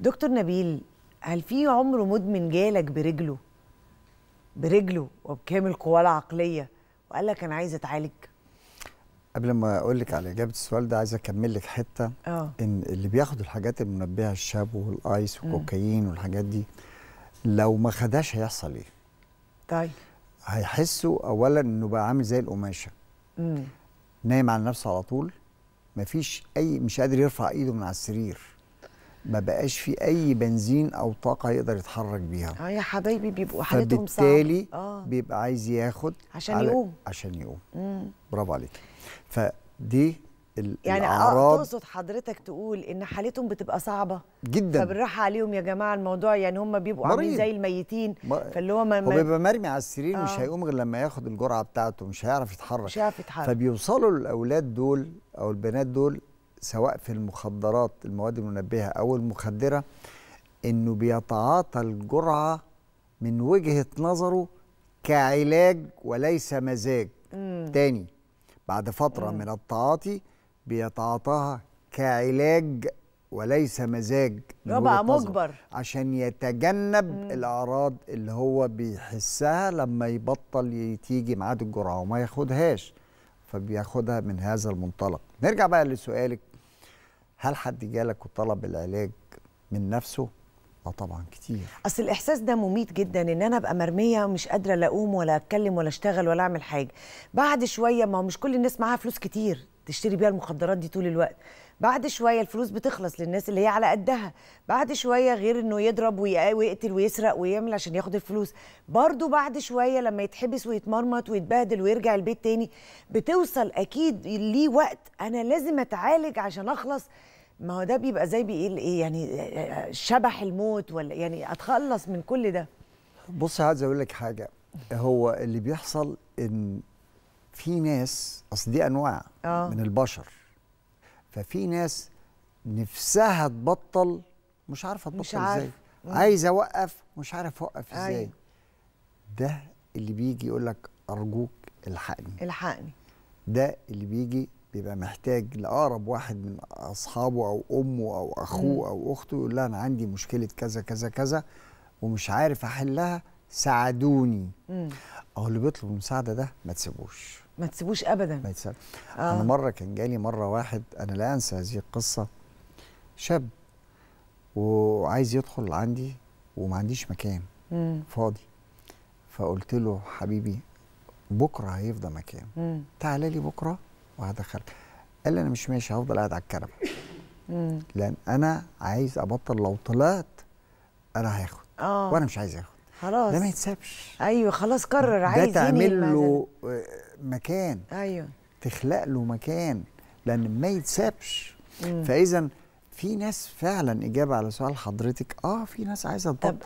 دكتور نبيل هل في عمر مدمن جالك برجله برجله وبكامل قواه العقليه وقال لك انا عايز اتعالج قبل ما اقول لك على اجابه السؤال ده عايز اكمل لك حته أوه. ان اللي بياخد الحاجات المنبهه الشاب والايس والكوكايين والحاجات دي لو ما خدهاش هيحصل ايه طيب هيحسوا اولا انه بقى عامل زي القماشه نايم على نفسه على طول مفيش اي مش قادر يرفع ايده من على السرير ما بقاش في اي بنزين او طاقه يقدر يتحرك بيها اه يا حبايبي بيبقوا حالتهم صعبه فبالتالي آه. بيبقى عايز ياخد عشان على... يقوم عشان يقوم مم. برافو عليك فدي يعني آه، الاعراض تقصد حضرتك تقول ان حالتهم بتبقى صعبه جدا فبالراحه عليهم يا جماعه الموضوع يعني هم بيبقوا عاملين زي الميتين فاللي هو ما هو بيبقى مرمي على السرير آه. مش هيقوم غير لما ياخد الجرعه بتاعته مش هيعرف يتحرك مش هيعرف يتحرك فبيوصلوا الاولاد دول او البنات دول سواء في المخدرات المواد المنبهه او المخدره انه بيتعاطى الجرعه من وجهه نظره كعلاج وليس مزاج مم. تاني بعد فتره مم. من التعاطي بيتعاطاها كعلاج وليس مزاج بقى مجبر عشان يتجنب مم. الاعراض اللي هو بيحسها لما يبطل تيجي ميعاد الجرعه وما ياخدهاش فبياخدها من هذا المنطلق نرجع بقى لسؤالك هل حد جالك وطلب العلاج من نفسه؟ اه طبعا كتير اصل الاحساس ده مميت جدا ان انا ابقى مرميه ومش قادره لا اقوم ولا اتكلم ولا اشتغل ولا اعمل حاجه بعد شويه ما هو مش كل الناس معاها فلوس كتير تشتري بيها المخدرات دي طول الوقت بعد شويه الفلوس بتخلص للناس اللي هي على قدها بعد شويه غير انه يضرب ويقتل ويسرق ويعمل عشان ياخد الفلوس برضه بعد شويه لما يتحبس ويتمرمط ويتبهدل ويرجع البيت تاني بتوصل اكيد ليه وقت انا لازم اتعالج عشان اخلص ما هو ده بيبقى زي بيقول ايه يعني شبح الموت ولا يعني اتخلص من كل ده بص عايز اقول لك حاجه هو اللي بيحصل ان في ناس اصل دي انواع آه. من البشر ففي ناس نفسها تبطل مش عارفه تبطل مش عارف. ازاي عايز اوقف مش عارف اوقف أيوة. ازاي أيوة. ده اللي بيجي يقول لك ارجوك الحقني الحقني ده اللي بيجي بيبقى محتاج لاقرب واحد من اصحابه او امه او اخوه م. او اخته يقول لها انا عندي مشكله كذا كذا كذا ومش عارف احلها ساعدوني م. او اللي بيطلب المساعده ده ما تسيبوش ما تسيبوش ابدا ما يتساب آه. انا مره كان جالي مره واحد انا لا انسى هذه القصه شاب وعايز يدخل عندي وما عنديش مكان مم. فاضي فقلت له حبيبي بكره هيفضى مكان تعالى لي بكره وهدخلك قال لي انا مش ماشي هفضل قاعد على الكنبه لان انا عايز ابطل لو طلعت انا هاخد آه. وانا مش عايز اخد خلاص ده ما يتسابش ايوه خلاص قرر عايز ده تعمل له مكان ايوه تخلق له مكان لان ما يتسابش فاذا في ناس فعلا اجابه على سؤال حضرتك اه في ناس عايزه تطبق